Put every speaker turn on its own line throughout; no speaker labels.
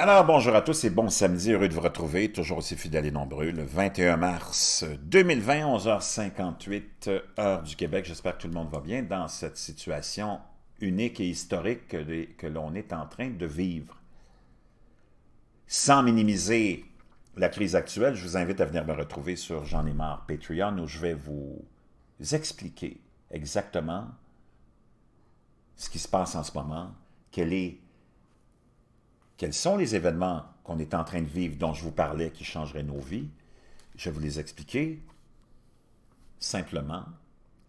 Alors, bonjour à tous et bon samedi, heureux de vous retrouver, toujours aussi fidèles et nombreux, le 21 mars 2020, 11h58, heure du Québec. J'espère que tout le monde va bien dans cette situation unique et historique que l'on est en train de vivre. Sans minimiser la crise actuelle, je vous invite à venir me retrouver sur J'en ai marre Patreon où je vais vous expliquer exactement ce qui se passe en ce moment, quelle est quels sont les événements qu'on est en train de vivre dont je vous parlais qui changeraient nos vies, je vais vous les expliquer simplement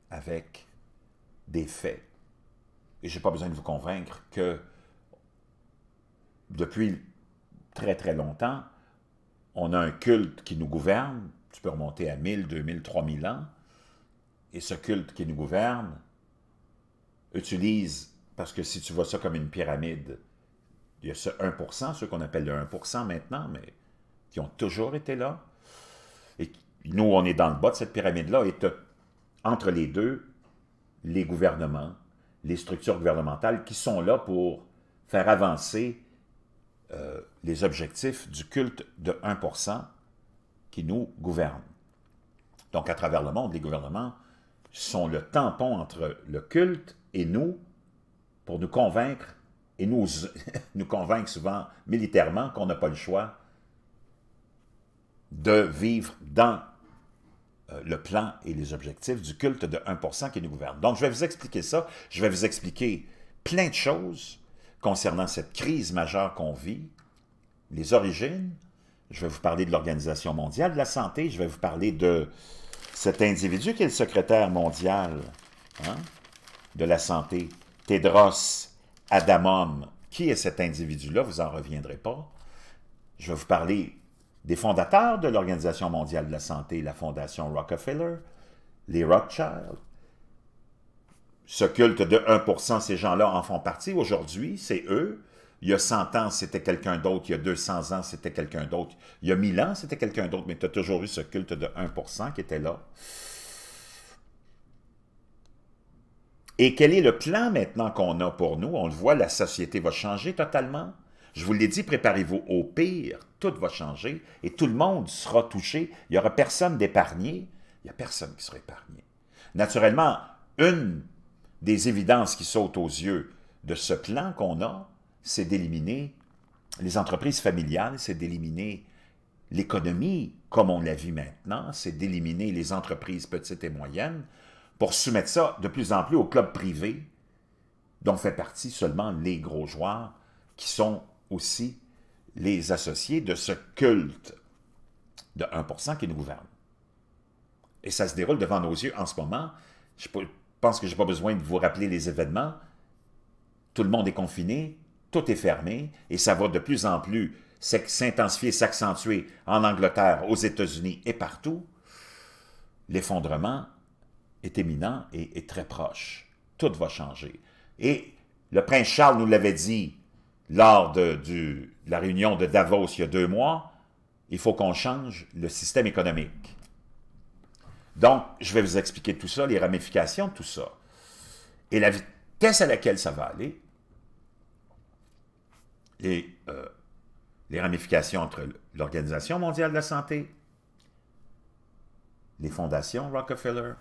avec des faits. Et je n'ai pas besoin de vous convaincre que depuis très très longtemps, on a un culte qui nous gouverne, tu peux remonter à 1000, 2000, 3000 ans, et ce culte qui nous gouverne utilise, parce que si tu vois ça comme une pyramide, il y a ce 1%, ceux qu'on appelle le 1% maintenant, mais qui ont toujours été là. Et nous, on est dans le bas de cette pyramide-là, et entre les deux, les gouvernements, les structures gouvernementales qui sont là pour faire avancer euh, les objectifs du culte de 1% qui nous gouverne. Donc, à travers le monde, les gouvernements sont le tampon entre le culte et nous pour nous convaincre et nous, nous souvent militairement qu'on n'a pas le choix de vivre dans euh, le plan et les objectifs du culte de 1% qui nous gouverne. Donc, je vais vous expliquer ça. Je vais vous expliquer plein de choses concernant cette crise majeure qu'on vit, les origines. Je vais vous parler de l'Organisation mondiale de la santé. Je vais vous parler de cet individu qui est le secrétaire mondial hein, de la santé, Tedros Adamum. Qui est cet individu-là? Vous n'en reviendrez pas. Je vais vous parler des fondateurs de l'Organisation mondiale de la santé, la Fondation Rockefeller, les Rothschild. Ce culte de 1 ces gens-là en font partie. Aujourd'hui, c'est eux. Il y a 100 ans, c'était quelqu'un d'autre. Il y a 200 ans, c'était quelqu'un d'autre. Il y a 1000 ans, c'était quelqu'un d'autre. Mais tu as toujours eu ce culte de 1 qui était là. Et quel est le plan maintenant qu'on a pour nous? On le voit, la société va changer totalement. Je vous l'ai dit, préparez-vous au pire. Tout va changer et tout le monde sera touché. Il n'y aura personne d'épargné. Il n'y a personne qui sera épargné. Naturellement, une des évidences qui saute aux yeux de ce plan qu'on a, c'est d'éliminer les entreprises familiales, c'est d'éliminer l'économie comme on la vit maintenant, c'est d'éliminer les entreprises petites et moyennes pour soumettre ça de plus en plus aux clubs privés, dont fait partie seulement les gros joueurs, qui sont aussi les associés de ce culte de 1% qui nous gouverne. Et ça se déroule devant nos yeux en ce moment. Je pense que je n'ai pas besoin de vous rappeler les événements. Tout le monde est confiné, tout est fermé, et ça va de plus en plus s'intensifier, s'accentuer en Angleterre, aux États-Unis et partout. L'effondrement est éminent et est très proche. Tout va changer. Et le prince Charles nous l'avait dit lors de, la réunion de Davos il y a deux mois, il faut qu'on change le système économique. Donc, je vais vous expliquer tout ça, les ramifications de tout ça. Et la vitesse à laquelle ça va aller, et euh, les ramifications entre l'Organisation mondiale de la santé, les fondations Rockefeller,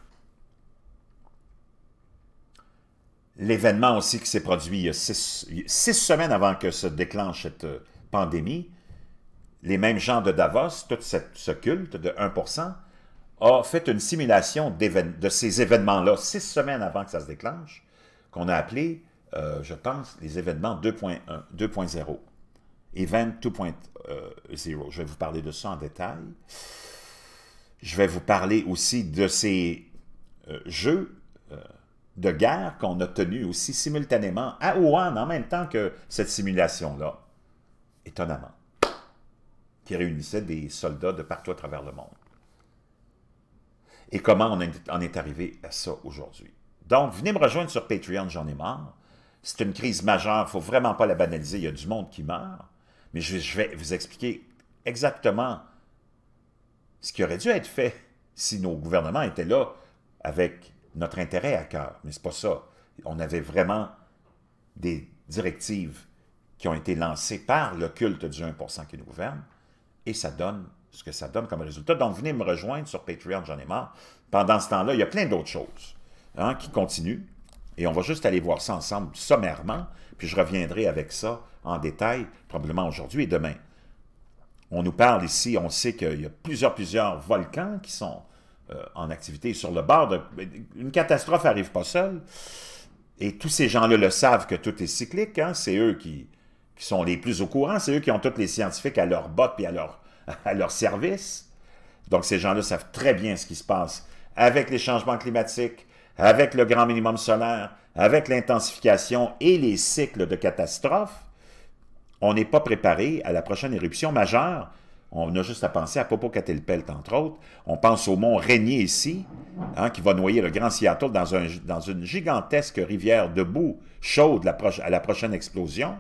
l'événement aussi qui s'est produit il y a six, semaines avant que se déclenche cette euh, pandémie, les mêmes gens de Davos, tout cette, ce culte de 1%, a fait une simulation de ces événements-là six semaines avant que ça se déclenche, qu'on a appelé, euh, je pense, les événements 2.1, 2.0, Event 2.0. Euh, je vais vous parler de ça en détail. Je vais vous parler aussi de ces jeux de guerre qu'on a tenue aussi simultanément à Wuhan en même temps que cette simulation-là, étonnamment, qui réunissait des soldats de partout à travers le monde. Et comment on en est arrivé à ça aujourd'hui. Donc, venez me rejoindre sur Patreon, j'en ai marre. C'est une crise majeure, il ne faut vraiment pas la banaliser, il y a du monde qui meurt. Mais je vais vous expliquer exactement ce qui aurait dû être fait si nos gouvernements étaient là avec notre intérêt à cœur, mais c'est pas ça. On avait vraiment des directives qui ont été lancées par le culte du 1% qui nous gouverne, et ça donne ce que ça donne comme résultat. Donc, venez me rejoindre sur Patreon, j'en ai marre. Pendant ce temps-là, il y a plein d'autres choses hein, qui continuent, et on va juste aller voir ça ensemble sommairement, puis je reviendrai avec ça en détail, probablement aujourd'hui et demain. On nous parle ici, on sait qu'il y a plusieurs, plusieurs volcans qui sont euh, en activité sur le bord. Une catastrophe n'arrive pas seule. Et tous ces gens-là le savent que tout est cyclique. Hein. C'est eux qui, sont les plus au courant. C'est eux qui ont tous les scientifiques à leur botte et leur, à leur service. Donc, ces gens-là savent très bien ce qui se passe avec les changements climatiques, avec le grand minimum solaire, avec l'intensification et les cycles de catastrophes. On n'est pas préparé à la prochaine éruption majeure on a juste à penser à popo Catelpelt, entre autres. On pense au mont Rainier ici, hein, qui va noyer le Grand Seattle dans, une gigantesque rivière de boue chaude à la prochaine explosion.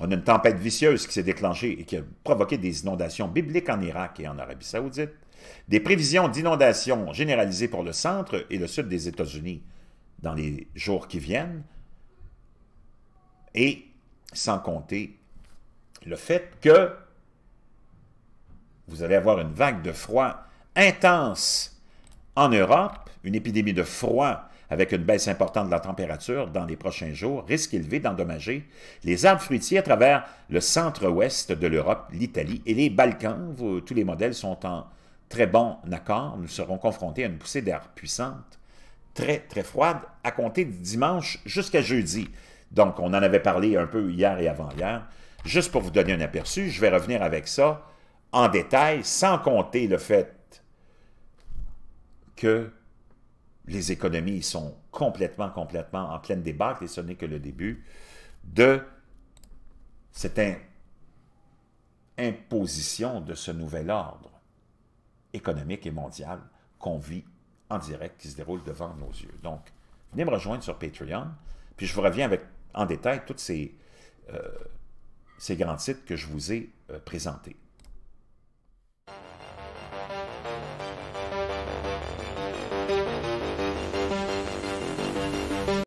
On a une tempête vicieuse qui s'est déclenchée et qui a provoqué des inondations bibliques en Irak et en Arabie saoudite. Des prévisions d'inondations généralisées pour le centre et le sud des États-Unis dans les jours qui viennent. Et sans compter le fait que vous allez avoir une vague de froid intense en Europe, une épidémie de froid avec une baisse importante de la température dans les prochains jours, risque élevé d'endommager les arbres fruitiers à travers le centre-ouest de l'Europe, l'Italie et les Balkans. tous les modèles sont en très bon accord. Nous serons confrontés à une poussée d'air puissante, très, très froide, à compter du dimanche jusqu'à jeudi. Donc, on en avait parlé un peu hier et avant-hier. Juste pour vous donner un aperçu, je vais revenir avec ça en détail, sans compter le fait que les économies sont complètement, complètement en pleine débâcle, et ce n'est que le début de cette imposition de ce nouvel ordre économique et mondial qu'on vit en direct, qui se déroule devant nos yeux. Donc, venez me rejoindre sur Patreon, puis je vous reviens avec en détail tous ces, euh, ces grands titres que je vous ai euh, présentés.